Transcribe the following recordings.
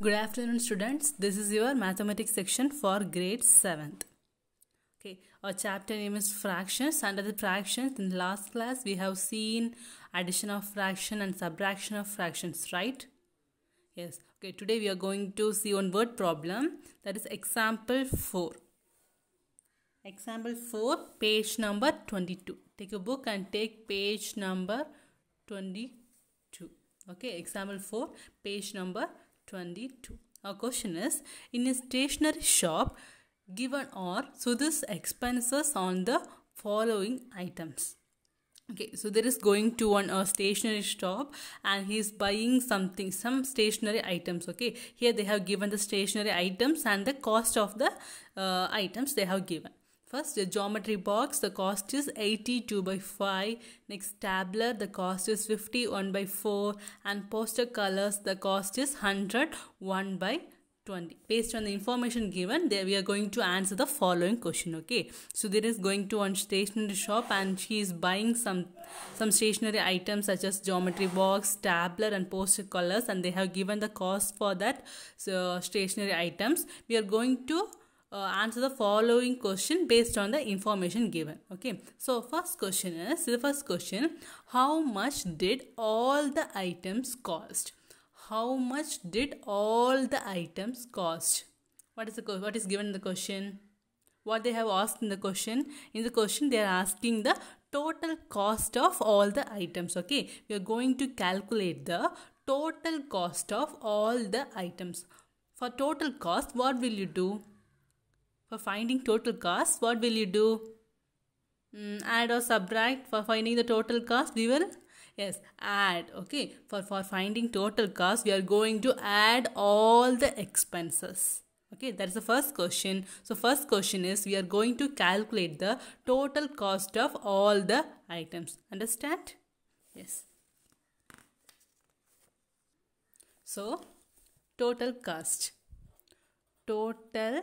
Good afternoon students. This is your mathematics section for grade 7th. Okay, our chapter name is fractions. Under the fractions in the last class we have seen addition of fraction and subtraction of fractions, right? Yes. Okay, today we are going to see one word problem that is example 4. Example 4, page number 22. Take a book and take page number 22. Okay, example 4, page number 22. Our question is In a stationery shop, given are so this expenses on the following items. Okay, so there is going to one a stationery shop and he is buying something, some stationery items. Okay, here they have given the stationery items and the cost of the uh, items they have given. First, the geometry box, the cost is 82 by 5. Next, tabler, the cost is 51 by 4. And poster colors, the cost is 101 by 20. Based on the information given, there we are going to answer the following question. Okay. So there is going to one stationery shop and she is buying some some stationery items such as geometry box, tabler, and poster colors, and they have given the cost for that so stationery items. We are going to uh, answer the following question based on the information given okay so first question is the first question how much did all the items cost how much did all the items cost what is the what is given in the question what they have asked in the question in the question they are asking the total cost of all the items okay we are going to calculate the total cost of all the items for total cost what will you do for finding total cost, what will you do? Mm, add or subtract for finding the total cost, we will yes add okay for for finding total cost we are going to add all the expenses okay that is the first question so first question is we are going to calculate the total cost of all the items understand yes so total cost total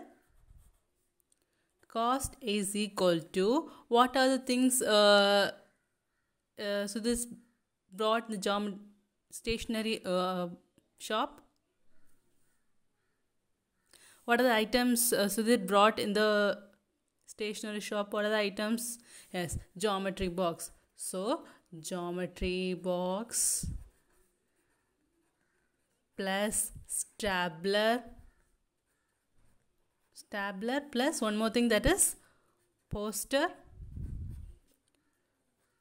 cost is equal to what are the things uh, uh, so this brought the jam stationery uh, shop what are the items uh, so they brought in the stationery shop what are the items yes geometry box so geometry box plus stabler Stabler plus one more thing that is poster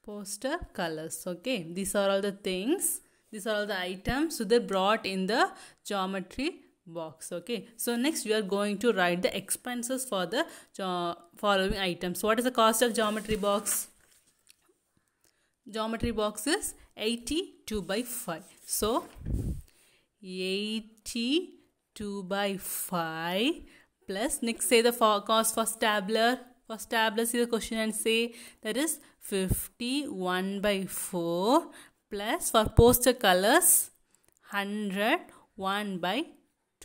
poster colors okay these are all the things these are all the items so they brought in the geometry box okay so next we are going to write the expenses for the following items what is the cost of geometry box geometry box is 82 by 5 so 82 by 5 plus next say the for cost for stabler for stabler see the question and say that is 51 by 4 plus for poster colors 100 1 by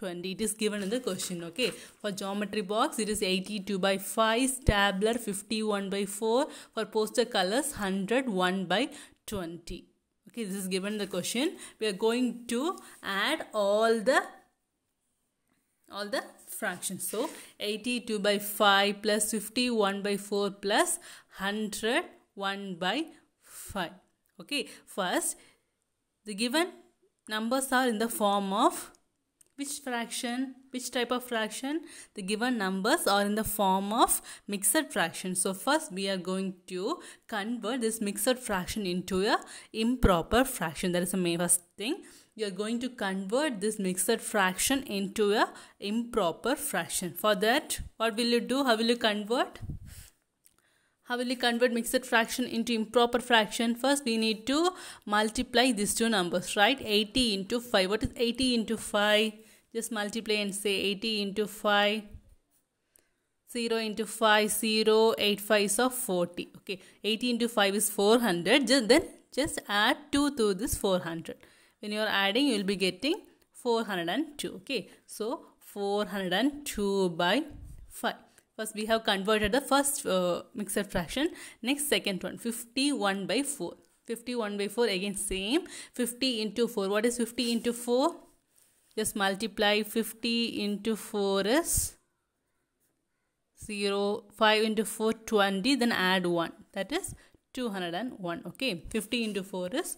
20 it is given in the question okay for geometry box it is 82 by 5 stabler 51 by 4 for poster colors 101 by 20 okay this is given the question we are going to add all the all the fractions. So 82 by 5 plus 51 by 4 plus 100 1 by 5. Okay, first the given numbers are in the form of which fraction, which type of fraction? The given numbers are in the form of mixed fraction. So first we are going to convert this mixed fraction into a improper fraction. That is the first thing you are going to convert this mixed fraction into a improper fraction. For that, what will you do? How will you convert? How will you convert mixed fraction into improper fraction? First, we need to multiply these two numbers, right? 80 into 5. What is 80 into 5? Just multiply and say 80 into 5. 0 into 5, 0, 8 5 is 40. Okay, 80 into 5 is 400. Just, then just add 2 to this 400 when you are adding you will be getting 402 okay so 402 by 5 First, we have converted the first uh, mixed fraction. Next, second one, 51 by 4. 51 by 4, again same. 50 into 4. What is 50 into 4? Just multiply 50 into 4 is 0. 5 into 4, 20. Then add 1. That is 201. Okay. 50 into 4 is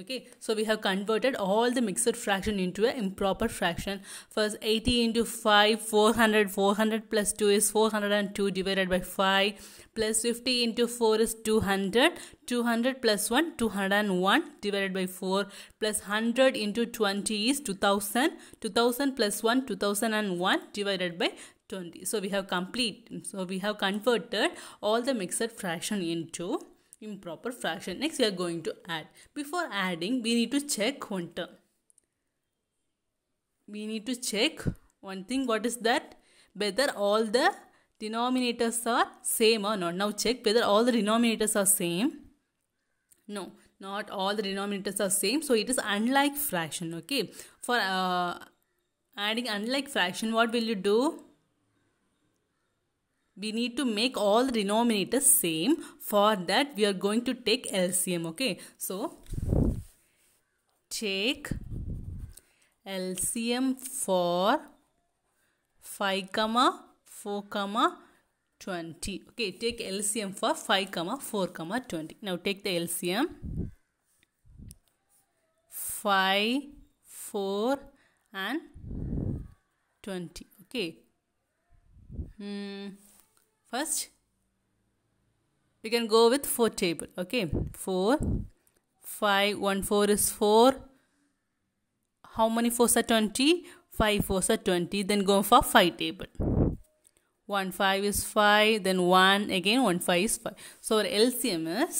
okay so we have converted all the mixed fraction into an improper fraction first 80 into 5 400 400 plus 2 is 402 divided by 5 plus 50 into 4 is 200 200 plus 1 201 divided by 4 plus 100 into 20 is 2000 2000 plus 1 2001 divided by 20 so we have complete so we have converted all the mixed fraction into improper fraction. Next we are going to add. Before adding we need to check one term. We need to check one thing what is that whether all the denominators are same or not. Now check whether all the denominators are same. No, not all the denominators are same. So it is unlike fraction. Okay. For uh, adding unlike fraction what will you do? we need to make all the denominators same for that we are going to take LCM okay so take LCM for 5 comma 4 comma 20 okay take LCM for 5 comma 4 comma 20 now take the LCM 5 4 and 20 okay hmm First, we can go with 4 table. Okay, 4, 5, 1 4 is 4. How many 4s are 20? 5 4s are 20. Then go for 5 table. 1 5 is 5. Then 1 again 1 5 is 5. So our LCM is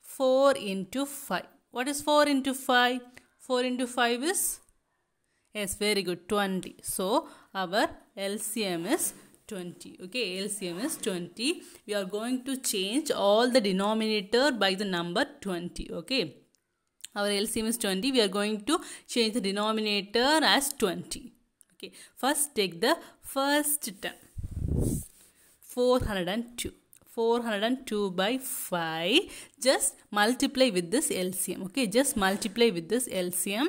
4 into 5. What is 4 into 5? 4 into 5 is Yes, very good. 20. So, our LCM is 20 okay LCM is 20 we are going to change all the denominator by the number 20 okay our LCM is 20 we are going to change the denominator as 20 okay first take the first term 402 402 by 5 just multiply with this LCM okay just multiply with this LCM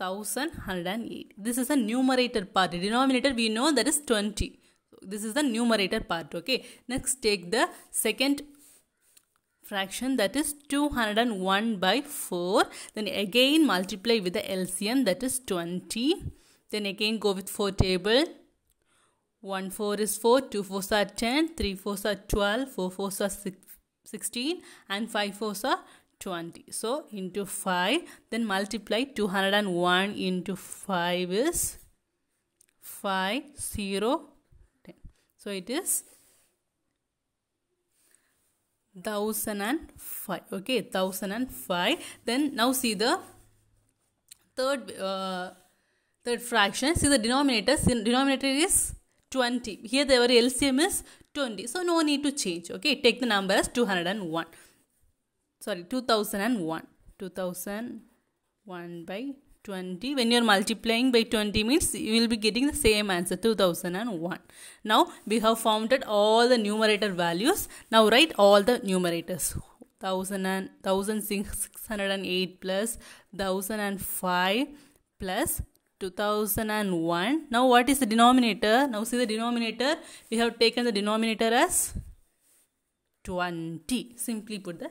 1108 this is the numerator part the denominator we know that is 20 this is the numerator part okay next take the second fraction that is 201 by 4 then again multiply with the LCM that is 20 then again go with 4 table 1 4 is 4 2 4 are 10 3 4 are 12 4 4 are 6, 16 and 5 4 are 20 so into 5 then multiply 201 into 5 is 5 0 10 so it is 1005 okay 1005 then now see the third uh, third fraction see the denominator see, denominator is 20 here the LCM is 20 so no need to change okay take the number as 201 sorry 2001 2001 by 20 when you are multiplying by 20 means you will be getting the same answer 2001 now we have found that all the numerator values now write all the numerators 1000 and 1608 plus 1005 plus 2001 now what is the denominator now see the denominator we have taken the denominator as 20 simply put the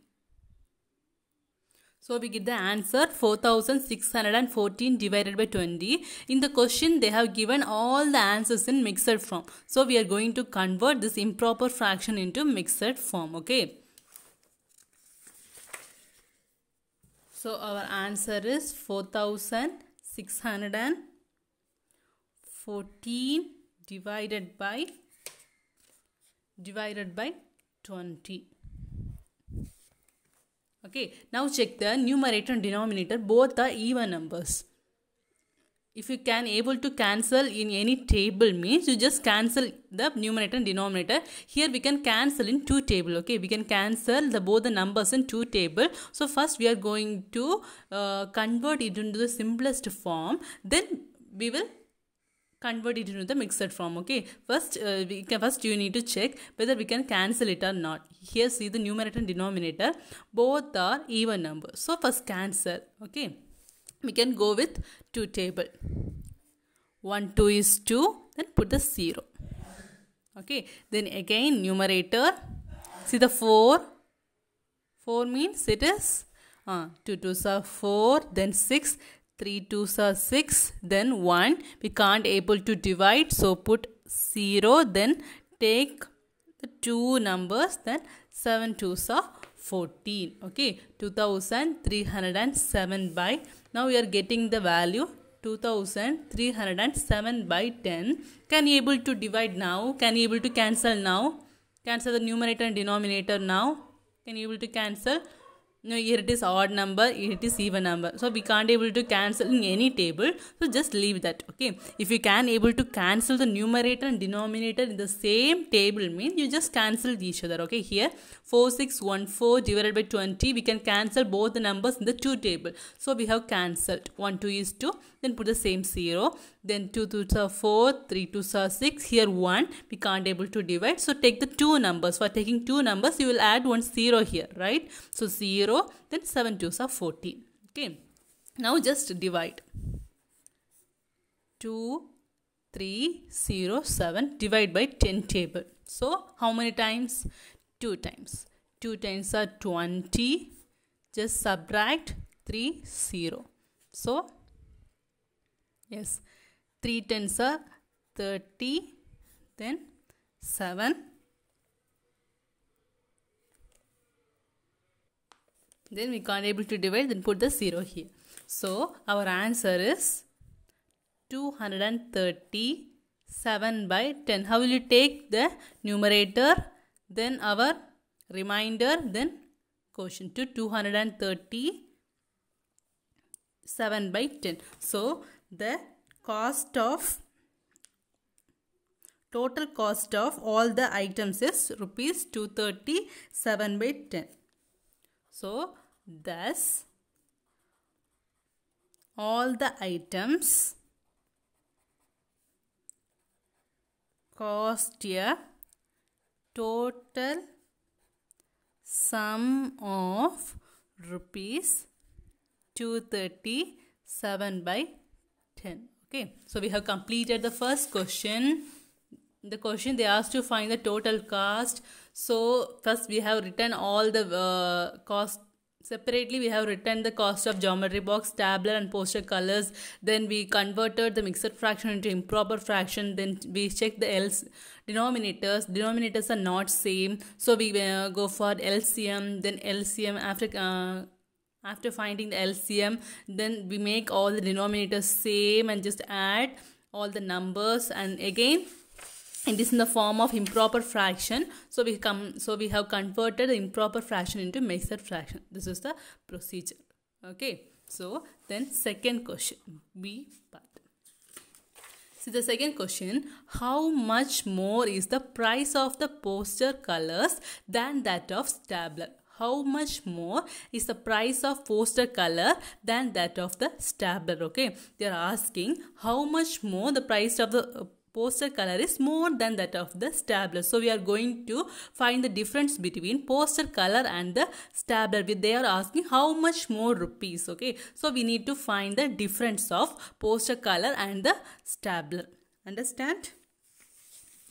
So we get the answer 4614 divided by 20. In the question they have given all the answers in mixed form. So we are going to convert this improper fraction into mixed form. Okay. So our answer is 4614 divided by divided by 20. Okay, now check the numerator and denominator, both are even numbers. If you can able to cancel in any table means you just cancel the numerator and denominator. Here we can cancel in two table. Okay, we can cancel the both the numbers in two table. So first we are going to uh, convert it into the simplest form. Then we will convert it into the mixed form okay first uh, we can, first you need to check whether we can cancel it or not here see the numerator and denominator both are even number so first cancel okay we can go with 2 table 1 2 is 2 then put the 0 okay then again numerator see the 4 4 means it is uh, 2 2 is 4 then 6 3 2s are 6 then 1 we can't able to divide so put 0 then take the two numbers then 7 2s are 14 okay 2307 by now we are getting the value 2307 by 10 can you able to divide now can you able to cancel now cancel the numerator and denominator now can you able to cancel no here it is odd number here it is even number so we can't able to cancel in any table so just leave that okay if you can able to cancel the numerator and denominator in the same table mean you just cancel each other okay here 4614 divided by 20 we can cancel both the numbers in the two table so we have cancelled 1 2 is 2 then put the same 0 then 2 to the 4 3 to the 6 here 1 we can't able to divide so take the two numbers for taking two numbers you will add zero here right so 0 then 7 to the 14 okay now just divide 2 3 0 7 divide by 10 table so how many times 2 times 2 times are 20 just subtract 3 0 so yes 3 tens are 30 then 7 then we can't able to divide then put the 0 here so our answer is 237 by 10 how will you take the numerator then our reminder. then quotient to 237 by 10 so the cost of total cost of all the items is rupees 237 by 10 so thus all the items cost a total sum of rupees 237 by 10 Okay, so we have completed the first question. The question they asked to find the total cost. So first we have written all the uh, cost Separately, we have written the cost of geometry box, tabler and poster colors. Then we converted the mixed fraction into improper fraction. Then we check the else denominators. Denominators are not same. So we uh, go for LCM, then LCM after uh, after finding the LCM, then we make all the denominators same and just add all the numbers and again is in the form of improper fraction so we come so we have converted the improper fraction into measured fraction this is the procedure okay so then second question b part so the second question how much more is the price of the poster colors than that of stabler how much more is the price of poster color than that of the Stabler okay they are asking how much more the price of the uh, poster color is more than that of the stabler. So we are going to find the difference between poster color and the stabler. They are asking how much more rupees. Okay. So we need to find the difference of poster color and the stabler. Understand?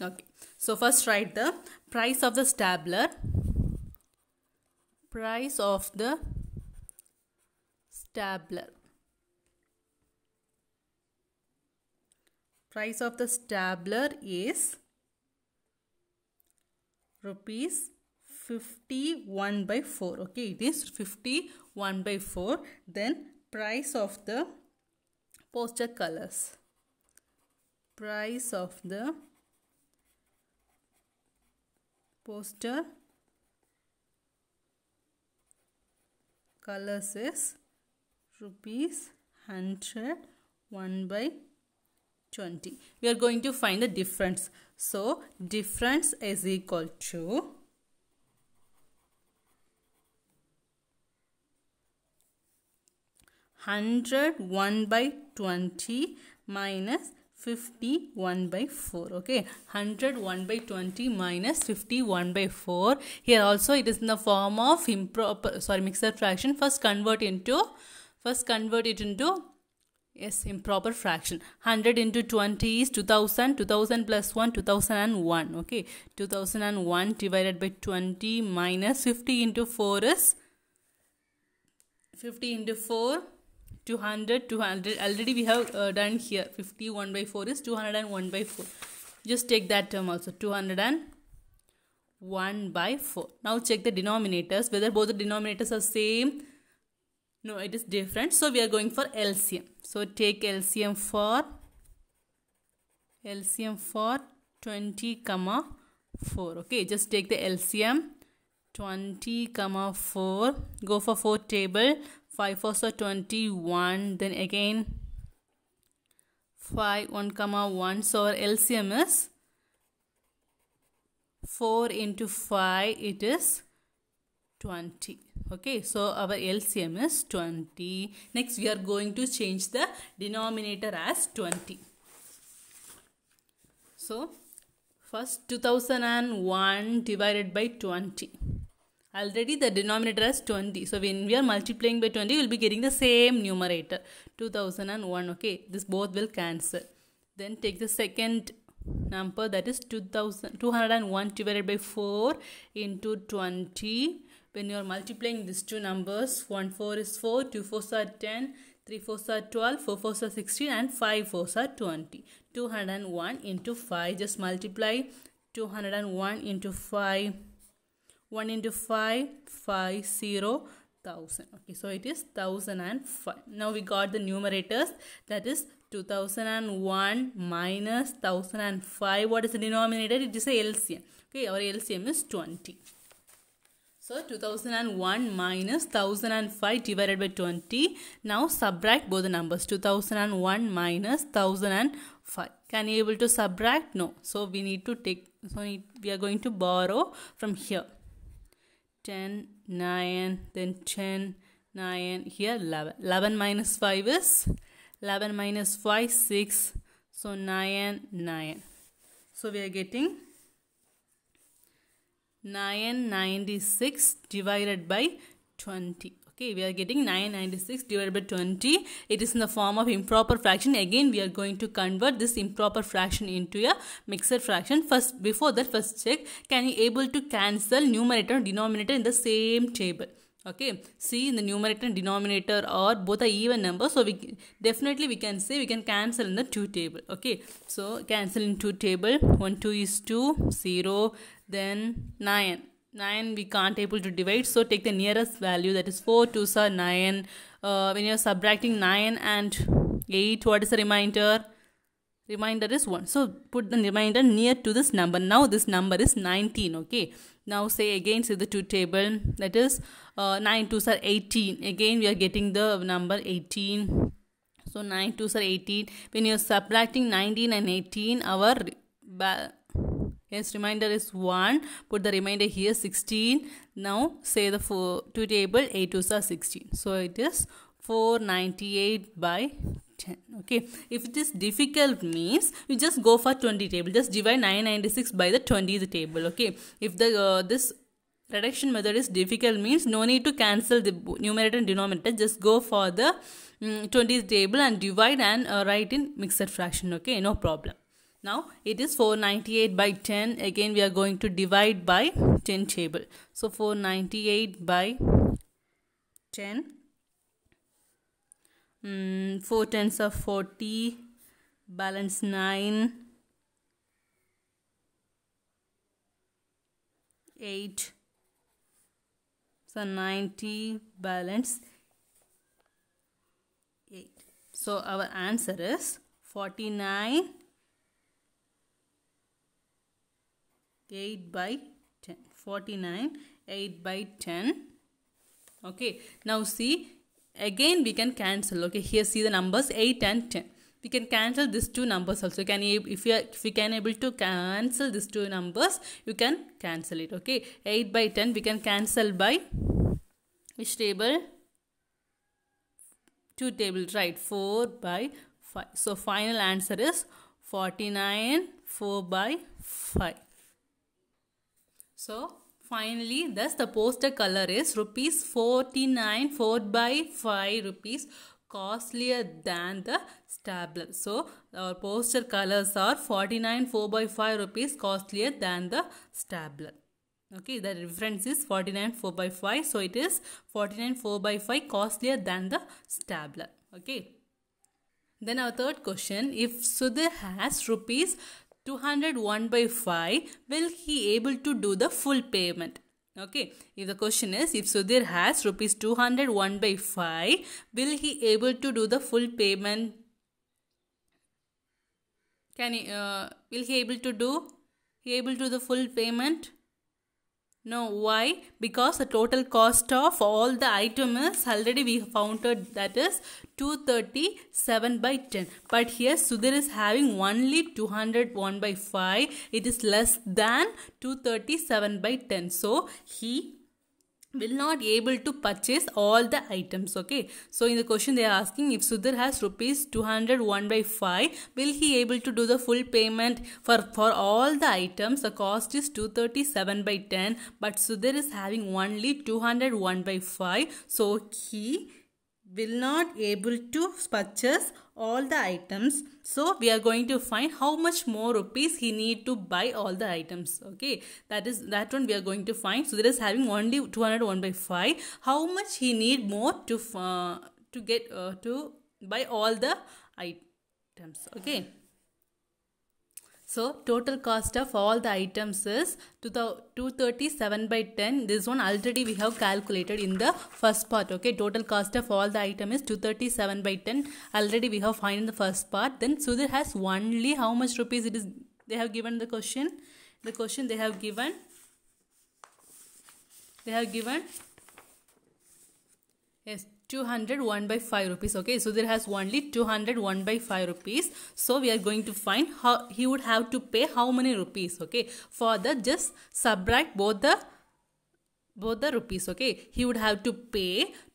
Okay. So first write the price of the stabler price of the stabler price of the stabler is rupees 51 by 4 okay it is 51 by 4 then price of the poster colors price of the poster colors is rupees 100 1 by 20. We are going to find the difference. So, difference is equal to Hundred one by twenty minus 51 by 4 okay 100 1 by 20 minus 51 by 4 here also it is in the form of improper sorry mixed fraction first convert into first convert it into yes improper fraction 100 into 20 is 2000 2000 plus 1 2001 okay 2001 divided by 20 minus 50 into 4 is 50 into 4 200 200 already we have uh, done here 51 by 4 is 201 by 4 just take that term also 201 by 4 now check the denominators whether both the denominators are same no it is different so we are going for LCM so take LCM for LCM for 20 comma 4 okay just take the LCM 20 comma 4 go for 4 table 5 4 so 21 then again 5 1 comma 1 so our LCM is 4 into 5 it is 20 okay so our LCM is 20 next we are going to change the denominator as 20 so first 2001 divided by 20 Already the denominator is 20. So when we are multiplying by 20, we will be getting the same numerator. 2001, okay. This both will cancel. Then take the second number that is 2000, 201 divided by 4 into 20. When you are multiplying these two numbers, 1 4 is 4, 2 4 are 10, 3 4 are 12, 4 4 are 16 and 5 4 are 20. 201 into 5, just multiply 201 into 5 1 into 5, 5, 0, 1000. Okay, so it is 1005. Now we got the numerators that is 2001 minus 1005. What is the denominator? It is a LCM. Okay, our LCM is 20. So 2001 minus 1005 divided by 20. Now subtract both the numbers. 2001 minus 1005. Can you able to subtract? No. So we need to take, so we are going to borrow from here. 10, 9, then 10, 9, here 11. 11 minus 5 is 11 minus 5, 6. So 9, 9. So we are getting 996 divided by 20. Okay, we are getting 996 divided by 20. It is in the form of improper fraction. Again, we are going to convert this improper fraction into a mixed fraction. First, before that, first check, can you able to cancel numerator and denominator in the same table? okay see in the numerator and denominator are both are even numbers so we definitely we can say we can cancel in the two table okay so cancel in two table 1 2 is 2 0 then 9 9 we can't able to divide so take the nearest value that is 4 2 sir, 9 uh, when you're subtracting 9 and 8 what is the reminder? Reminder is 1 so put the reminder near to this number now this number is 19 okay now say again say the two table that is uh, 9 2 sir, 18 again we are getting the number 18 so 9 2 sir, 18 when you're subtracting 19 and 18 our Yes, remainder is 1. Put the remainder here 16. Now say the four, two table 8 2s are 16. So it is 498 by 10. Okay. If it is difficult means you just go for 20 table. Just divide 996 by the twenty the table. Okay. If the uh, this reduction method is difficult means no need to cancel the numerator and denominator just go for the um, mm, 20th table and divide and uh, write in mixed fraction okay no problem now it is 498 by 10. Again we are going to divide by 10 table. So 498 by 10. Mm, 4 tens of 40. Balance 9. 8. So 90 balance 8. So our answer is 49 8 by 10 49 8 by 10 okay now see again we can cancel okay here see the numbers 8 and 10 we can cancel these two numbers also can you if you are, if we can able to cancel these two numbers you can cancel it okay 8 by 10 we can cancel by which table two table right 4 by 5 so final answer is 49 4 by 5 so finally thus the poster color is rupees 49 4 by 5 rupees costlier than the stabler. So our poster colors are 49 4 by 5 rupees costlier than the stabler. Okay, the reference is 49 4 by 5. So it is 49 4 by 5 costlier than the stabler. Okay. Then our third question, if Sudha has rupees 201 by 5 will he able to do the full payment okay if the question is if sudhir has rupees 201 by 5 will he able to do the full payment can he uh, will he able to do he able to do the full payment no, why? Because the total cost of all the item is already we found out that is 237 by 10. But here Sudhir is having only 201 by 5. It is less than 237 by 10. So he will not able to purchase all the items okay so in the question they are asking if sudhir has rupees 201 by 5 will he able to do the full payment for for all the items the cost is 237 by 10 but sudhir is having only 201 by 5 so he will not able to purchase all the items so we are going to find how much more rupees he need to buy all the items okay that is that one we are going to find so there is having only 201 by 5 how much he need more to uh, to get uh, to buy all the items okay so total cost of all the items is 237 by 10. This one already we have calculated in the first part. Okay, total cost of all the item is 237 by 10. Already we have find in the first part. Then Sudhir has only how much rupees it is they have given the question. The question they have given. They have given. Yes, 201 by 5 rupees okay so there has only 201 by 5 rupees so we are going to find how he would have to pay how many rupees okay for the just subtract both the both the rupees okay he would have to pay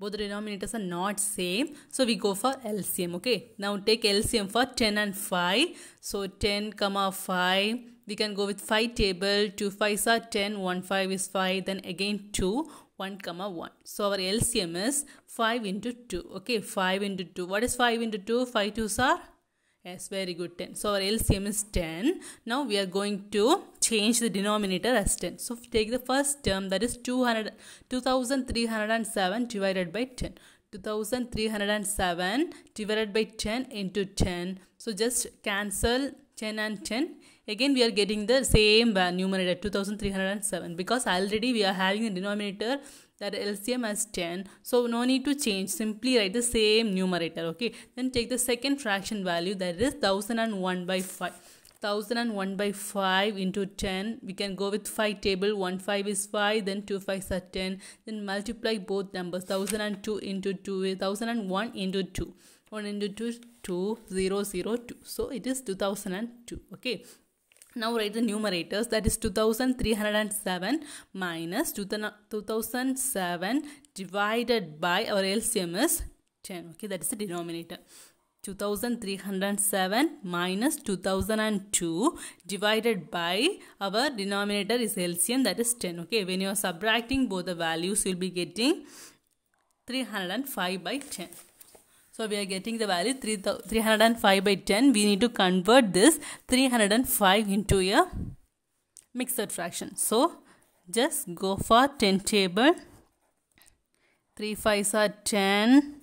both the denominators are not same so we go for LCM okay now take LCM for 10 and 5 so 10 comma 5 we can go with 5 table 2 5 are 10 1 5 is 5 then again 2 1 comma 1 so our LCM is 5 into 2 okay 5 into 2 what is 5 into 2 5 2s are Yes, very good 10. So our LCM is 10. Now we are going to change the denominator as 10. So take the first term that is 2307 divided by 10. 2307 divided by 10 into 10 so just cancel 10 and 10. Again we are getting the same numerator 2307 because already we are having a denominator that LCM as 10. So no need to change. Simply write the same numerator. Okay. Then take the second fraction value that is 1001 by 5. 1001 by 5 into 10 we can go with 5 table 1 5 is 5 then 2 5 are 10 then multiply both numbers 1002 into 2 1001 into 2 1 into 2 2002 so it is 2002 okay now write the numerators that is 2307 minus 2007 divided by our LCM is 10 okay that is the denominator 2307 minus 2002 divided by our denominator is LCM that is 10 okay when you are subtracting both the values you will be getting 305 by 10 so we are getting the value 3, 305 by 10. We need to convert this 305 into a mixed fraction. So just go for 10 table. 3 5s are 10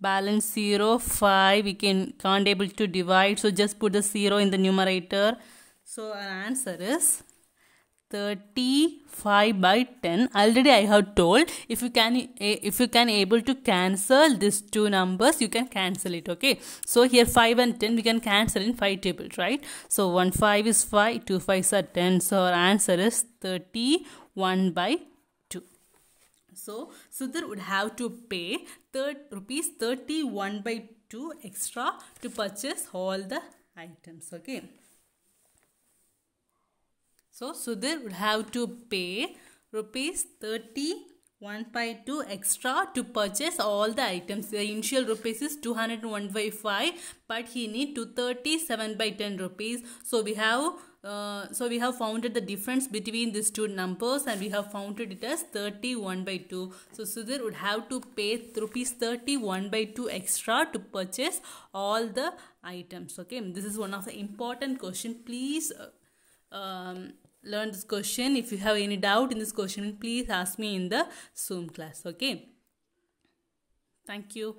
balance 0 5 we can can't able to divide so just put the 0 in the numerator so our answer is 35 by 10 already i have told if you can eh, if you can able to cancel these two numbers you can cancel it okay so here 5 and 10 we can cancel in 5 tables right so 1 5 is 5 2 5 are 10 so our answer is 31 by 2 so sudhir would have to pay thirty rupees 31 by 2 extra to purchase all the items okay so Sudhir would have to pay rupees 31 by 2 extra to purchase all the items. The initial rupees is 201 by 5 but he need 237 by 10 rupees. So we have uh, so we have found the difference between these two numbers and we have found it as 31 by 2. So Sudhir would have to pay rupees 31 by 2 extra to purchase all the items. Okay, this is one of the important question. Please uh, um, learn this question if you have any doubt in this question please ask me in the zoom class okay thank you